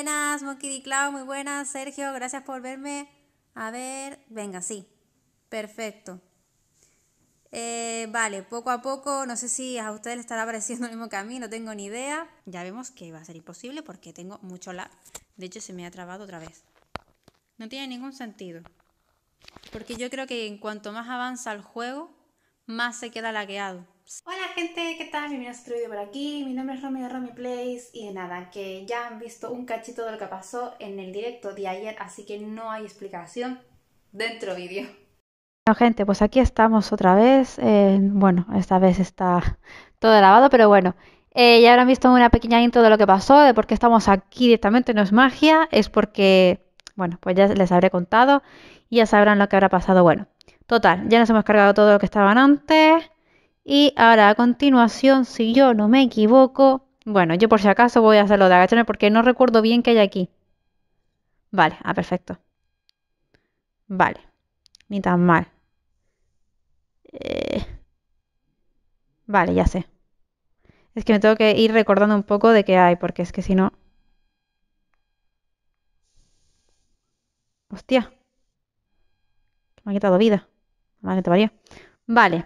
buenas, Monkey D. Cloud, muy buenas, Sergio, gracias por verme. A ver, venga, sí. Perfecto. Eh, vale, poco a poco, no sé si a ustedes les estará pareciendo el mismo que a mí, no tengo ni idea. Ya vemos que va a ser imposible porque tengo mucho lag. De hecho, se me ha trabado otra vez. No tiene ningún sentido. Porque yo creo que en cuanto más avanza el juego, más se queda laqueado. Hola gente, ¿qué tal? Bienvenidos a otro video por aquí. Mi nombre es Romy de Romy y y nada, que ya han visto un cachito de lo que pasó en el directo de ayer, así que no hay explicación dentro vídeo. Bueno gente, pues aquí estamos otra vez. Eh, bueno, esta vez está todo lavado, pero bueno. Eh, ya habrán visto una pequeña intro de lo que pasó, de por qué estamos aquí directamente, no es magia, es porque, bueno, pues ya les habré contado y ya sabrán lo que habrá pasado. Bueno, total, ya nos hemos cargado todo lo que estaban antes. Y ahora a continuación, si yo no me equivoco, bueno, yo por si acaso voy a hacerlo de agacharme porque no recuerdo bien qué hay aquí. Vale, ah, perfecto. Vale, ni tan mal. Eh, vale, ya sé. Es que me tengo que ir recordando un poco de qué hay, porque es que si no... Hostia. Me ha quitado vida. Vale, te varía. Vale.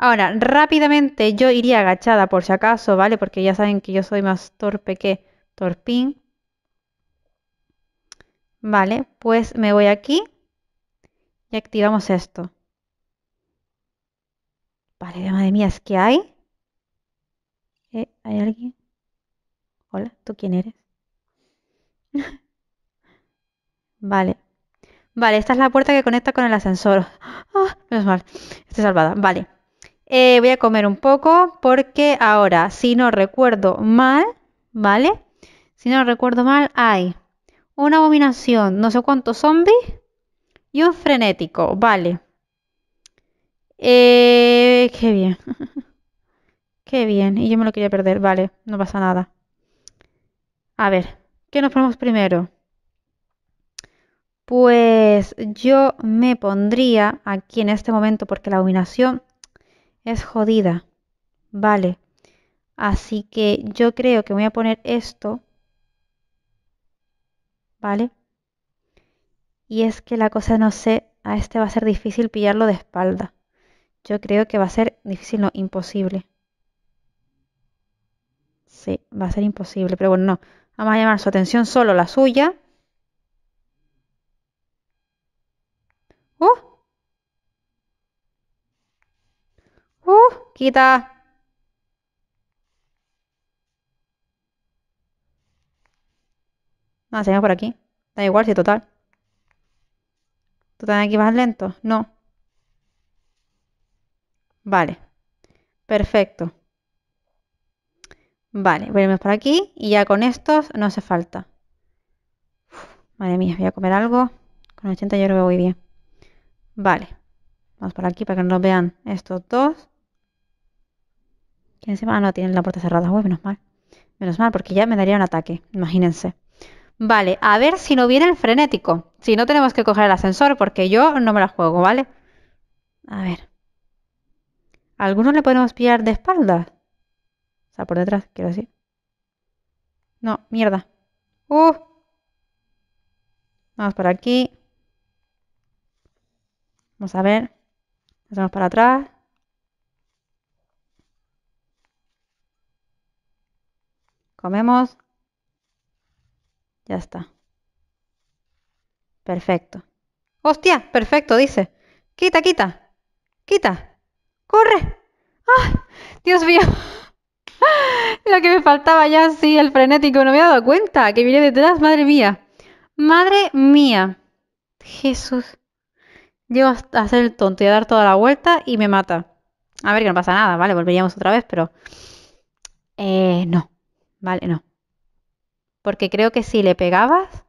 Ahora, rápidamente yo iría agachada por si acaso, ¿vale? Porque ya saben que yo soy más torpe que torpín. Vale, pues me voy aquí y activamos esto. Vale, madre mía, es que hay. Eh, ¿Hay alguien? Hola, ¿tú quién eres? vale. Vale, esta es la puerta que conecta con el ascensor. Ah, menos mal, estoy salvada. Vale. Eh, voy a comer un poco porque ahora, si no recuerdo mal, ¿vale? Si no recuerdo mal, hay una abominación, no sé cuántos zombies y un frenético, vale. Eh, qué bien. qué bien. Y yo me lo quería perder, vale, no pasa nada. A ver, ¿qué nos ponemos primero? Pues yo me pondría aquí en este momento porque la abominación es jodida. Vale. Así que yo creo que voy a poner esto. ¿Vale? Y es que la cosa, no sé, a este va a ser difícil pillarlo de espalda. Yo creo que va a ser difícil, no, imposible. Sí, va a ser imposible, pero bueno, no. Vamos a llamar su atención solo la suya Uh, quita. No, seguimos por aquí. Da igual si total. total. ¿Tú aquí vas lento? No. Vale. Perfecto. Vale, volvemos por aquí y ya con estos no hace falta. madre mía, voy a comer algo. Con 80 yo creo voy bien. Vale. Vamos por aquí para que nos vean estos dos encima ah, no tienen la puerta cerrada. Uy, menos mal. Menos mal, porque ya me daría un ataque. Imagínense. Vale, a ver si no viene el frenético. Si no tenemos que coger el ascensor, porque yo no me la juego, ¿vale? A ver. ¿Alguno le podemos pillar de espalda? O sea, por detrás, quiero decir. No, mierda. Uh. Vamos por aquí. Vamos a ver. Hacemos para atrás. Comemos. Ya está. Perfecto. Hostia, perfecto, dice. Quita, quita. Quita. Corre. Ah, Dios mío. Lo que me faltaba ya, sí, el frenético. No me había dado cuenta que viene detrás. Madre mía. Madre mía. Jesús. Llego a hacer el tonto y a dar toda la vuelta y me mata. A ver, que no pasa nada, ¿vale? Volveríamos otra vez, pero... Eh, no. Vale, no. Porque creo que si le pegabas,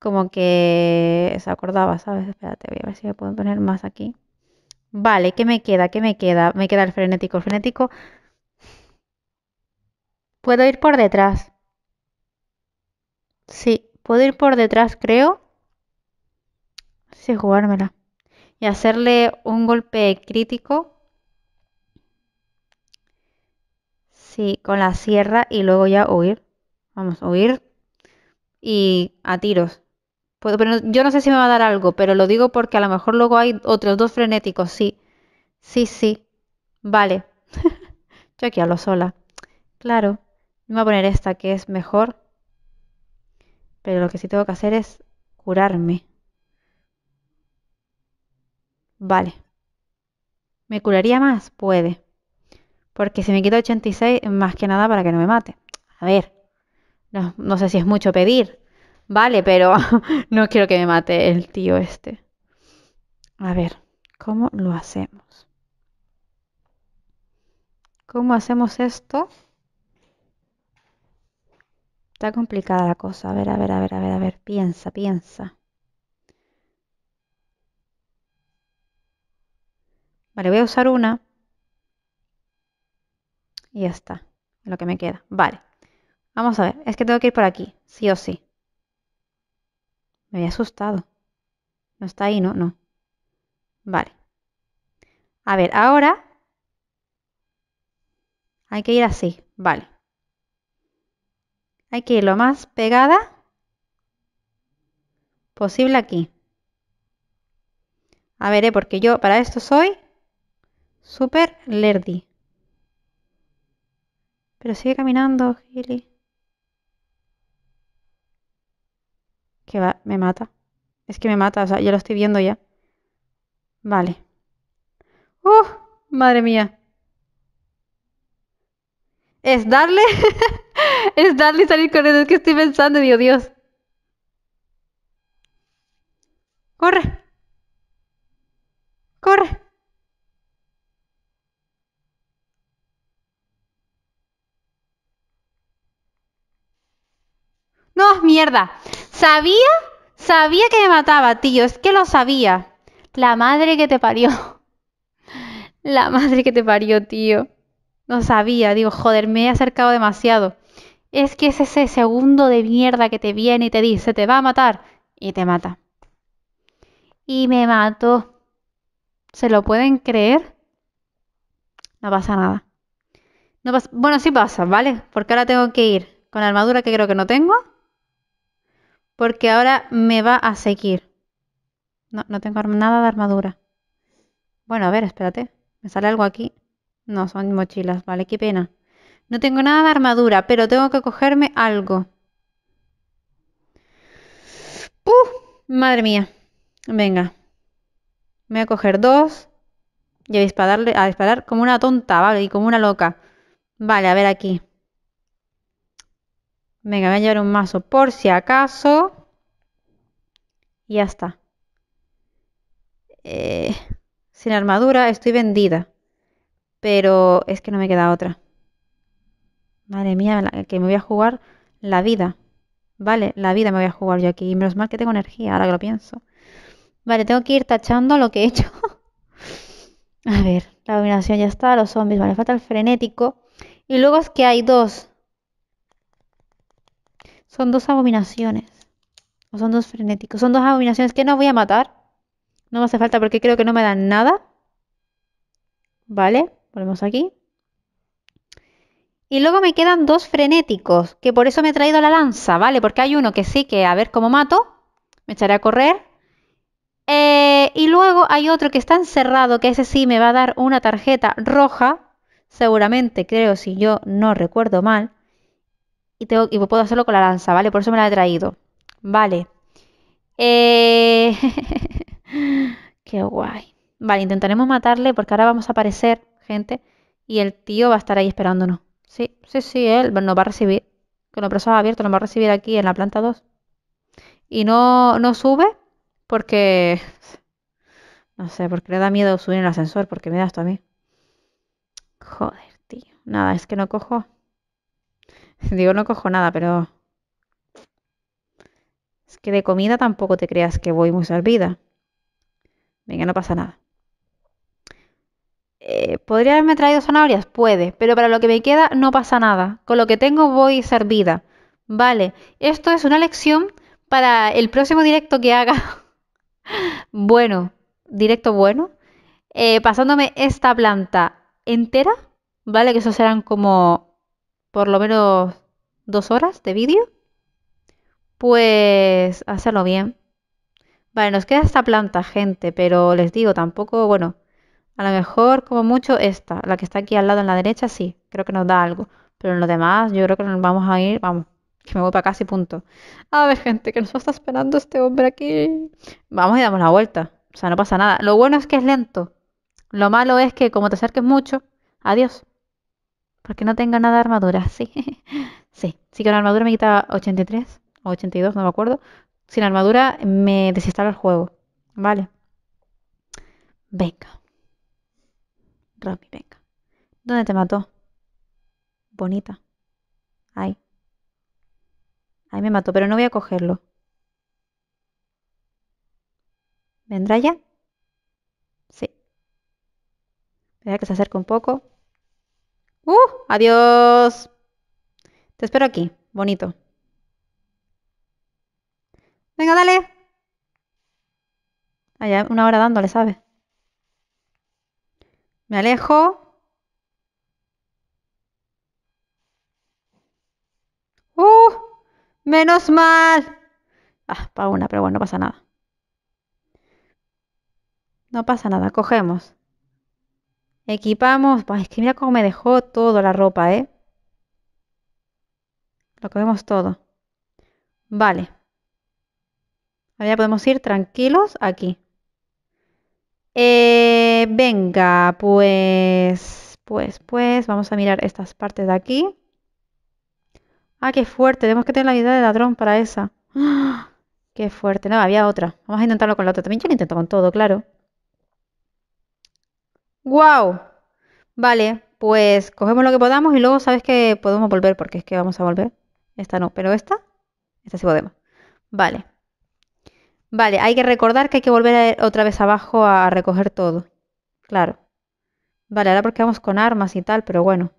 como que se acordaba, ¿sabes? Espérate, voy a ver si me puedo poner más aquí. Vale, ¿qué me queda? ¿Qué me queda? Me queda el frenético. El frenético. Puedo ir por detrás. Sí, puedo ir por detrás, creo. Sí, jugármela. Y hacerle un golpe crítico Sí, con la sierra y luego ya huir. Vamos, huir y a tiros. Puedo, pero yo no sé si me va a dar algo, pero lo digo porque a lo mejor luego hay otros dos frenéticos, sí. Sí, sí. Vale. yo aquí lo sola. Claro. Me voy a poner esta que es mejor. Pero lo que sí tengo que hacer es curarme. Vale. ¿Me curaría más? Puede. Porque si me quito 86, más que nada para que no me mate. A ver, no, no sé si es mucho pedir. Vale, pero no quiero que me mate el tío este. A ver, ¿cómo lo hacemos? ¿Cómo hacemos esto? Está complicada la cosa. A ver, a ver, a ver, a ver, a ver. Piensa, piensa. Vale, voy a usar una. Y ya está. Lo que me queda. Vale. Vamos a ver. Es que tengo que ir por aquí. Sí o sí. Me había asustado. No está ahí, ¿no? No. Vale. A ver, ahora hay que ir así, vale. Hay que ir lo más pegada posible aquí. A ver, ¿eh? porque yo para esto soy super lerdy. Pero sigue caminando, Gilly. Que va, me mata. Es que me mata, o sea, ya lo estoy viendo ya. Vale. ¡Uh! Madre mía. Es darle. es darle salir corriendo. Es que estoy pensando, dios, Dios. ¡Corre! ¡Corre! No, mierda. Sabía, sabía que me mataba, tío. Es que lo sabía. La madre que te parió. La madre que te parió, tío. No sabía, digo, joder, me he acercado demasiado. Es que es ese segundo de mierda que te viene y te dice, te va a matar. Y te mata. Y me mató. ¿Se lo pueden creer? No pasa nada. No Bueno, sí pasa, ¿vale? Porque ahora tengo que ir con la armadura que creo que no tengo porque ahora me va a seguir. No, no tengo nada de armadura. Bueno, a ver, espérate. ¿Me sale algo aquí? No, son mochilas, vale, qué pena. No tengo nada de armadura, pero tengo que cogerme algo. Madre mía. Venga. Me voy a coger dos. Y a dispararle, a disparar como una tonta, ¿vale? Y como una loca. Vale, a ver aquí. Venga, voy a llevar un mazo por si acaso. Y ya está. Eh, sin armadura estoy vendida. Pero es que no me queda otra. Madre mía, que me voy a jugar la vida. Vale, la vida me voy a jugar yo aquí. Y menos mal que tengo energía, ahora que lo pienso. Vale, tengo que ir tachando lo que he hecho. a ver, la dominación ya está, los zombies, vale, falta el frenético. Y luego es que hay dos son dos abominaciones. O son dos frenéticos. Son dos abominaciones que no voy a matar. No me hace falta porque creo que no me dan nada. Vale, volvemos aquí. Y luego me quedan dos frenéticos, que por eso me he traído la lanza, ¿vale? Porque hay uno que sí que a ver cómo mato. Me echaré a correr. Eh, y luego hay otro que está encerrado, que ese sí me va a dar una tarjeta roja, seguramente, creo, si yo no recuerdo mal y, puedo hacerlo con la lanza, ¿vale? Por eso me la he traído. Vale. Eh, qué guay. Vale, intentaremos matarle porque ahora vamos a aparecer, gente, y el tío va a estar ahí esperándonos. Sí, sí, sí, él nos va a recibir. Con los brazos abiertos nos va a recibir aquí en la planta 2. Y no, no sube porque... No sé, porque le da miedo subir en el ascensor, porque me da esto a mí. Joder, tío. Nada, es que no cojo. Digo, no cojo nada, pero... Es que de comida tampoco te creas que voy muy servida. Venga, no pasa nada. Eh, ¿Podría haberme traído zanahorias? Puede, pero para lo que me queda no pasa nada. Con lo que tengo voy servida. Vale, esto es una lección para el próximo directo que haga. bueno, directo bueno. Eh, pasándome esta planta entera, ¿vale? Que eso serán como por lo menos dos horas de vídeo, pues hacerlo bien. Vale, nos queda esta planta, gente, pero les digo, tampoco, bueno, a lo mejor como mucho esta, la que está aquí al lado en la derecha, sí, creo que nos da algo. Pero en lo demás, yo creo que nos vamos a ir, vamos, que me voy para casi punto. A ver, gente, que nos está esperando este hombre aquí. Vamos y damos la vuelta. O sea, no pasa nada. Lo bueno es que es lento. Lo malo es que como te acerques mucho, adiós. Porque no tengo nada de armadura, sí. sí, sí que la armadura me quita 83 o 82, no me acuerdo. Sin armadura me desinstala el juego. Vale. Venga. Robbie, venga. ¿Dónde te mató? Bonita. Ahí. Ahí me mató, pero no voy a cogerlo. ¿Vendrá ya? Sí. Voy que se acerca un poco. ¡Uh! ¡Adiós! Te espero aquí. Bonito. Venga, dale. Allá, ah, una hora dándole, sabe. Me alejo. ¡Uh! ¡Menos mal! Ah, para una, pero bueno, no pasa nada. No pasa nada, cogemos. Equipamos, pues es que mira cómo me dejó toda la ropa, ¿eh? Lo cogemos todo. Vale. Ahora ya podemos ir tranquilos aquí. Eh, venga, pues, pues, pues, vamos a mirar estas partes de aquí. Ah, qué fuerte, tenemos que tener la vida de ladrón para esa. Qué fuerte, no, había otra. Vamos a intentarlo con la otra. También yo lo intento con todo, claro guau Vale, pues cogemos lo que podamos y luego sabes que podemos volver porque es que vamos a volver. Esta no, pero esta, esta sí podemos. Vale. Vale, hay que recordar que hay que volver otra vez abajo a recoger todo. Claro. Vale, ahora porque vamos con armas y tal, pero bueno.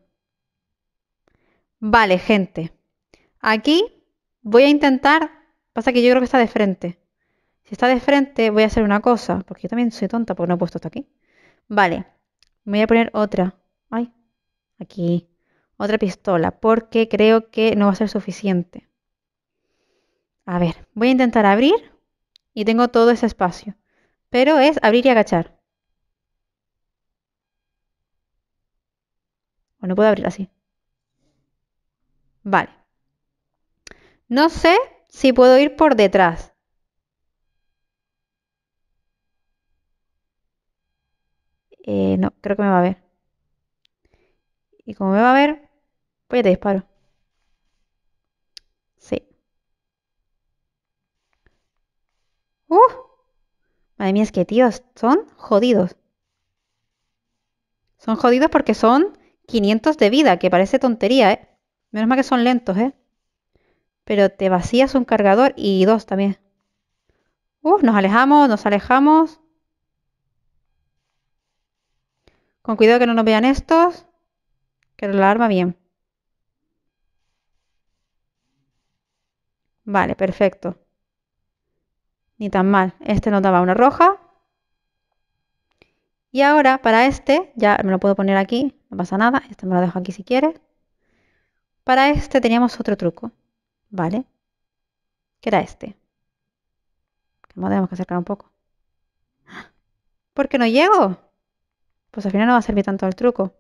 Vale, gente. Aquí voy a intentar... Pasa que yo creo que está de frente. Si está de frente, voy a hacer una cosa. Porque yo también soy tonta porque no he puesto esto aquí. Vale voy a poner otra. Ay, aquí. Otra pistola, porque creo que no va a ser suficiente. A ver, voy a intentar abrir y tengo todo ese espacio. Pero es abrir y agachar. O no puedo abrir así. Vale. No sé si puedo ir por detrás. Eh, no, creo que me va a ver. Y como me va a ver, pues ya te disparo. Sí. ¡Uf! ¡Uh! Madre mía, es que tíos, son jodidos. Son jodidos porque son 500 de vida, que parece tontería, ¿eh? Menos mal que son lentos, ¿eh? Pero te vacías un cargador y dos también. ¡Uf! ¡Uh! nos alejamos, nos alejamos. Con cuidado que no nos vean estos. Que la arma bien. Vale, perfecto. Ni tan mal. Este nos daba una roja. Y ahora para este, ya me lo puedo poner aquí, no pasa nada. Este me lo dejo aquí si quiere. Para este teníamos otro truco, ¿vale? Que era este. Que me tenemos que acercar un poco. ¡Ah! ¿Por qué no llego? Pues al final no va a servir tanto el truco.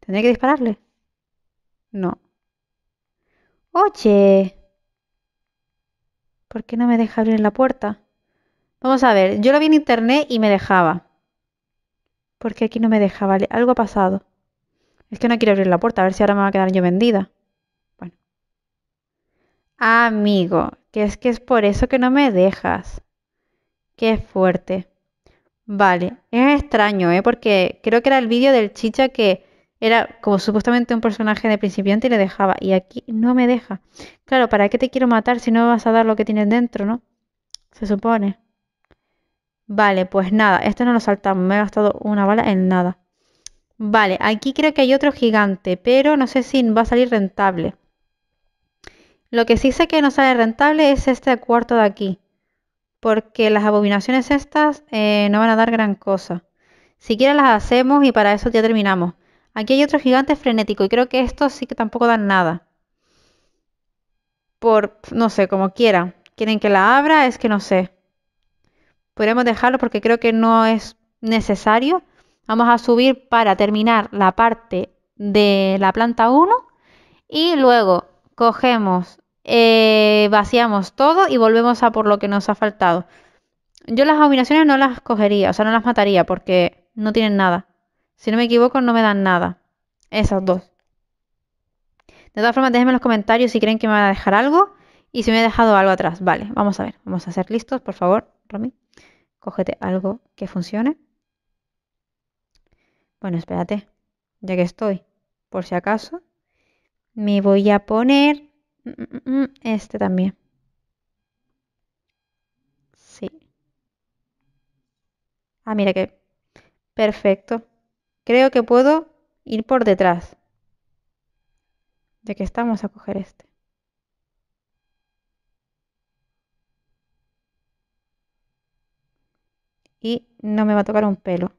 ¿Tendría que dispararle? No. ¡Oye! ¿Por qué no me deja abrir la puerta? Vamos a ver, yo lo vi en internet y me dejaba. ¿Por qué aquí no me deja? Vale, algo ha pasado. Es que no quiero abrir la puerta, a ver si ahora me va a quedar yo vendida. Bueno. Amigo, que es que es por eso que no me dejas. Qué fuerte. Vale, es extraño, ¿eh? Porque creo que era el vídeo del chicha que era como supuestamente un personaje de principiante y le dejaba. Y aquí no me deja. Claro, ¿para qué te quiero matar si no vas a dar lo que tienes dentro, no? Se supone. Vale, pues nada, esto no lo saltamos. Me he gastado una bala en nada. Vale, aquí creo que hay otro gigante, pero no sé si va a salir rentable. Lo que sí sé que no sale rentable es este cuarto de aquí porque las abominaciones estas eh, no van a dar gran cosa. Siquiera las hacemos y para eso ya terminamos. Aquí hay otro gigante frenético y creo que estos sí que tampoco dan nada. Por, no sé, como quieran. ¿Quieren que la abra? Es que no sé. Podemos dejarlo porque creo que no es necesario. Vamos a subir para terminar la parte de la planta 1 y luego cogemos eh, vaciamos todo y volvemos a por lo que nos ha faltado. Yo las abominaciones no las cogería, o sea, no las mataría porque no tienen nada. Si no me equivoco, no me dan nada. Esas dos. De todas formas, déjenme en los comentarios si creen que me van a dejar algo y si me he dejado algo atrás. Vale, vamos a ver. Vamos a ser listos, por favor, Romy. Cógete algo que funcione. Bueno, espérate. Ya que estoy, por si acaso, me voy a poner Mm, mm, mm, este también. Sí. Ah, mira que... Perfecto. Creo que puedo ir por detrás. De que estamos a coger este. Y no me va a tocar un pelo.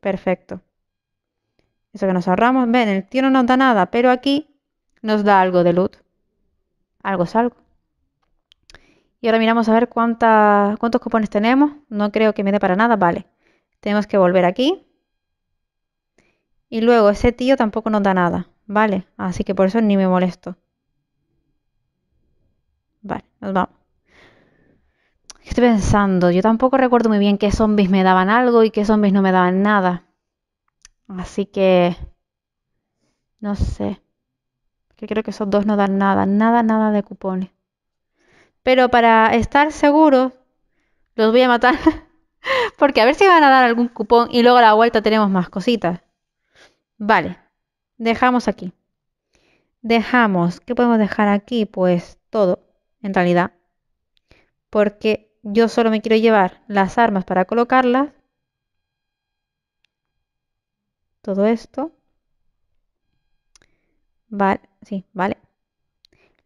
Perfecto. Eso que nos ahorramos, ven, el tío no nos da nada, pero aquí nos da algo de loot. Algo es algo. Y ahora miramos a ver cuántos cupones tenemos. No creo que me dé para nada, vale. Tenemos que volver aquí. Y luego ese tío tampoco nos da nada, vale. Así que por eso ni me molesto. Vale, nos vamos. Estoy pensando, yo tampoco recuerdo muy bien qué zombies me daban algo y qué zombies no me daban nada. Así que, no sé, que creo que esos dos no dan nada, nada, nada de cupones. Pero para estar seguros, los voy a matar. Porque a ver si van a dar algún cupón y luego a la vuelta tenemos más cositas. Vale, dejamos aquí. Dejamos, ¿qué podemos dejar aquí? Pues todo, en realidad. Porque yo solo me quiero llevar las armas para colocarlas todo esto. Vale, sí, vale.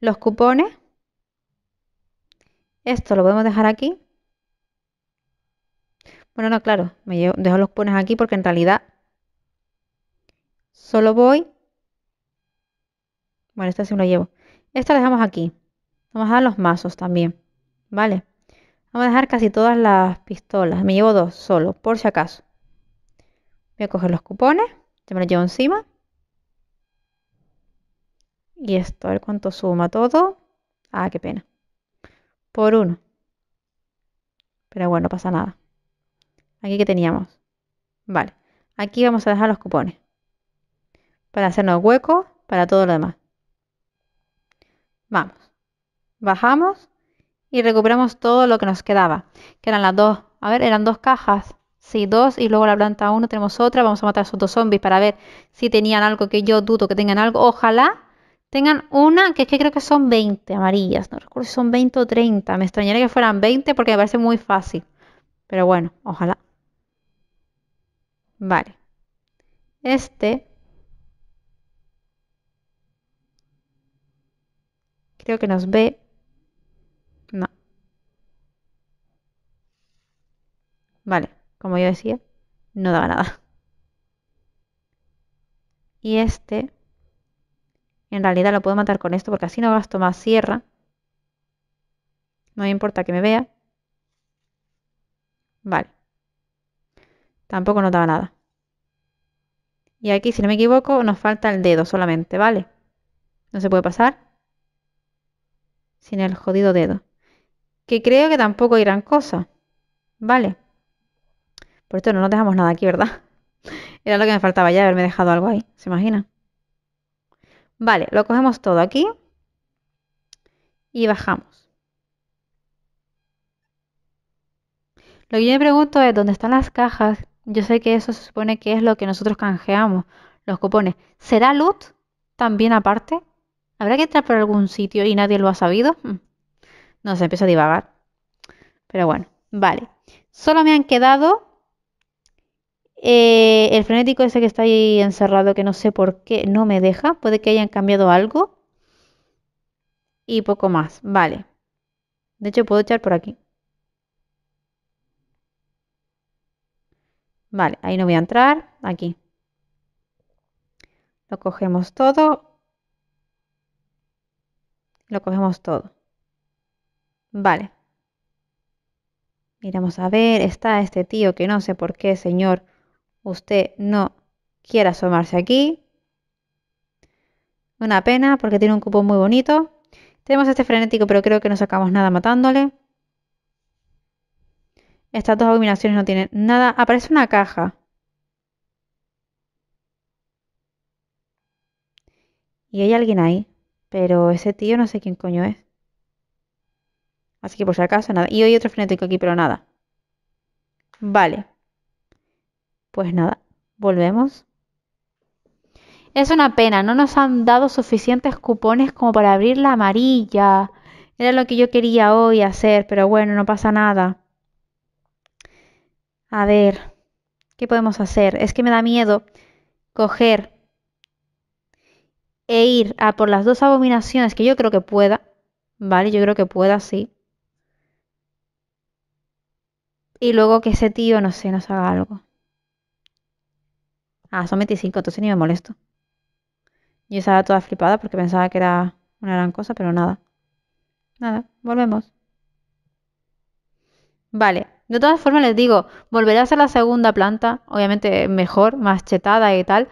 Los cupones. Esto lo podemos dejar aquí. Bueno, no, claro, me dejo los cupones aquí porque en realidad solo voy... Bueno, esta sí lo llevo. Esta dejamos aquí. Vamos a dar los mazos también, ¿vale? Vamos a dejar casi todas las pistolas. Me llevo dos solo, por si acaso. Voy a coger los cupones, ya me los llevo encima. Y esto, a ver cuánto suma todo. Ah, qué pena. Por uno. Pero bueno, pasa nada. Aquí que teníamos. Vale. Aquí vamos a dejar los cupones. Para hacernos hueco para todo lo demás. Vamos. Bajamos y recuperamos todo lo que nos quedaba. Que eran las dos. A ver, eran dos cajas sí, dos, y luego la planta uno. tenemos otra, vamos a matar a esos dos zombies para ver si tenían algo que yo dudo que tengan algo, ojalá tengan una, que es que creo que son 20 amarillas, no recuerdo si son 20 o 30, me extrañaría que fueran 20 porque me parece muy fácil, pero bueno, ojalá. Vale, este... Creo que nos ve. No. Vale como yo decía, no daba nada. Y este, en realidad lo puedo matar con esto porque así no gasto más sierra. No me importa que me vea. Vale. Tampoco notaba nada. Y aquí, si no me equivoco, nos falta el dedo solamente, ¿vale? No se puede pasar sin el jodido dedo. Que creo que tampoco gran cosa, ¿vale? Por esto no nos dejamos nada aquí, ¿verdad? Era lo que me faltaba ya, haberme dejado algo ahí, ¿se imagina? Vale, lo cogemos todo aquí y bajamos. Lo que yo me pregunto es, ¿dónde están las cajas? Yo sé que eso se supone que es lo que nosotros canjeamos, los cupones. ¿Será loot también aparte? ¿Habrá que entrar por algún sitio y nadie lo ha sabido? Hmm. No se empieza a divagar. Pero bueno, vale. Solo me han quedado eh, el frenético ese que está ahí encerrado, que no sé por qué no me deja, puede que hayan cambiado algo. Y poco más, vale. De hecho, puedo echar por aquí. Vale, ahí no voy a entrar, aquí. Lo cogemos todo. Lo cogemos todo. Vale. Miramos a ver, está este tío que no sé por qué, señor usted no quiera asomarse aquí. Una pena porque tiene un cupo muy bonito. Tenemos este frenético, pero creo que no sacamos nada matándole. Estas dos abominaciones no tienen nada. Aparece una caja. Y hay alguien ahí. Pero ese tío no sé quién coño es. Así que por si acaso, nada. Y hay otro frenético aquí, pero nada. Vale pues nada, volvemos. Es una pena, no nos han dado suficientes cupones como para abrir la amarilla. Era lo que yo quería hoy hacer, pero bueno, no pasa nada. A ver, ¿qué podemos hacer? Es que me da miedo coger e ir a por las dos abominaciones que yo creo que pueda. Vale, yo creo que pueda, sí. Y luego que ese tío, no sé, nos haga algo. Ah, son 25, entonces ni me molesto. Yo estaba toda flipada porque pensaba que era una gran cosa, pero nada. Nada, volvemos. Vale, de todas formas les digo, volveré a hacer la segunda planta, obviamente mejor, más chetada y tal,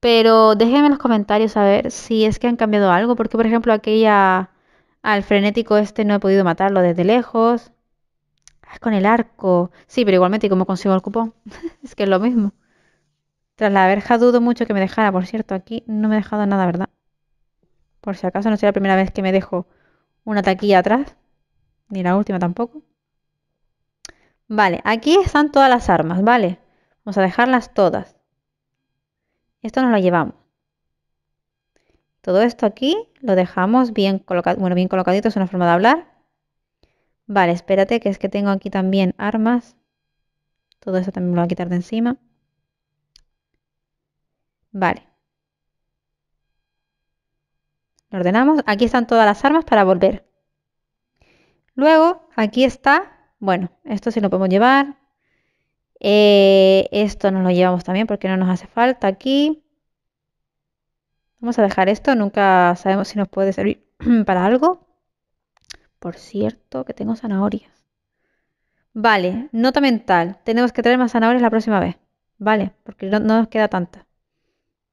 pero déjenme en los comentarios a ver si es que han cambiado algo, porque por ejemplo aquella, al frenético este no he podido matarlo desde lejos, ah, es con el arco, sí, pero igualmente ¿cómo consigo el cupón? es que es lo mismo. Tras la verja dudo mucho que me dejara, por cierto, aquí no me he dejado nada, ¿verdad? Por si acaso no sea la primera vez que me dejo una taquilla atrás, ni la última tampoco. Vale, aquí están todas las armas, ¿vale? Vamos a dejarlas todas. Esto nos lo llevamos. Todo esto aquí lo dejamos bien colocado. Bueno, bien colocadito es una forma de hablar. Vale, espérate que es que tengo aquí también armas. Todo esto también lo voy a quitar de encima. Vale. Lo ordenamos. Aquí están todas las armas para volver. Luego, aquí está. Bueno, esto sí lo podemos llevar. Eh, esto nos lo llevamos también porque no nos hace falta aquí. Vamos a dejar esto. Nunca sabemos si nos puede servir para algo. Por cierto, que tengo zanahorias. Vale, nota mental. Tenemos que traer más zanahorias la próxima vez. Vale, porque no nos queda tanta.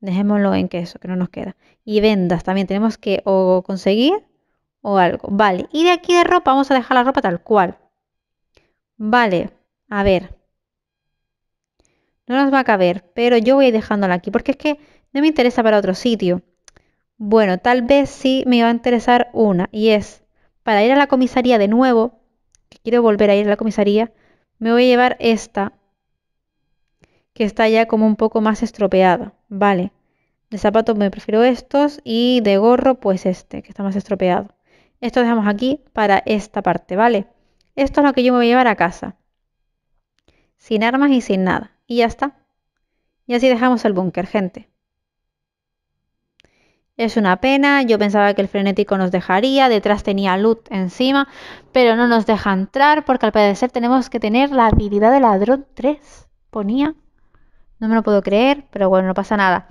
Dejémoslo en queso, que no nos queda. Y vendas también tenemos que o conseguir o algo. Vale, y de aquí de ropa vamos a dejar la ropa tal cual. Vale, a ver. No nos va a caber, pero yo voy dejándola aquí porque es que no me interesa para otro sitio. Bueno, tal vez sí me va a interesar una y es para ir a la comisaría de nuevo, que quiero volver a ir a la comisaría, me voy a llevar esta que está ya como un poco más estropeada, ¿vale? De zapatos me prefiero estos y de gorro pues este, que está más estropeado. Esto dejamos aquí para esta parte, ¿vale? Esto es lo que yo me voy a llevar a casa. Sin armas y sin nada. Y ya está. Y así dejamos el búnker, gente. Es una pena, yo pensaba que el frenético nos dejaría, detrás tenía loot encima, pero no nos deja entrar porque al parecer tenemos que tener la habilidad de ladrón 3. Ponía. No me lo puedo creer, pero bueno, no pasa nada.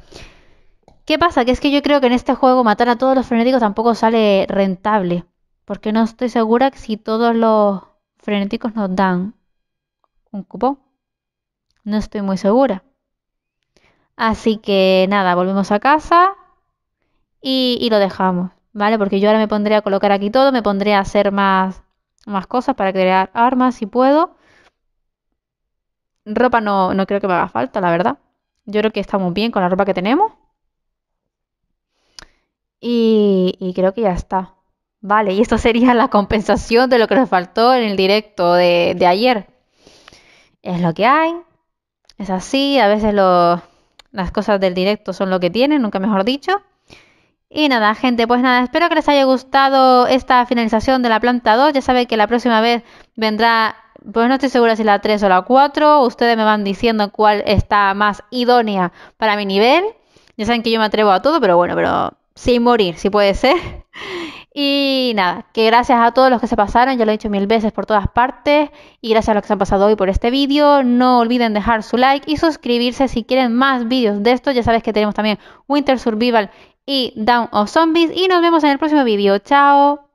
¿Qué pasa? Que es que yo creo que en este juego matar a todos los frenéticos tampoco sale rentable. Porque no estoy segura si todos los frenéticos nos dan un cupón. No estoy muy segura. Así que nada, volvemos a casa y, lo dejamos, ¿vale? Porque yo ahora me pondré a colocar aquí todo, me pondré a hacer más, más cosas para crear armas si puedo. Ropa no, no creo que me haga falta, la verdad. Yo creo que estamos bien con la ropa que tenemos. Y, creo que ya está. Vale, y esto sería la compensación de lo que nos faltó en el directo de, ayer. Es lo que hay, es así, a veces las cosas del directo son lo que tienen, nunca mejor dicho. Y nada, gente, pues nada, espero que les haya gustado esta finalización de la planta 2. Ya saben que la próxima vez vendrá, pues no estoy segura si la 3 o la 4. Ustedes me van diciendo cuál está más idónea para mi nivel. Ya saben que yo me atrevo a todo, pero bueno, pero sin morir, si puede ser. Y nada, que gracias a todos los que se pasaron, ya lo he dicho mil veces por todas partes, y gracias a los que se han pasado hoy por este vídeo, no olviden dejar su like y suscribirse si quieren más vídeos de esto, ya sabes que tenemos también Winter Survival y Down of Zombies, y nos vemos en el próximo vídeo, chao.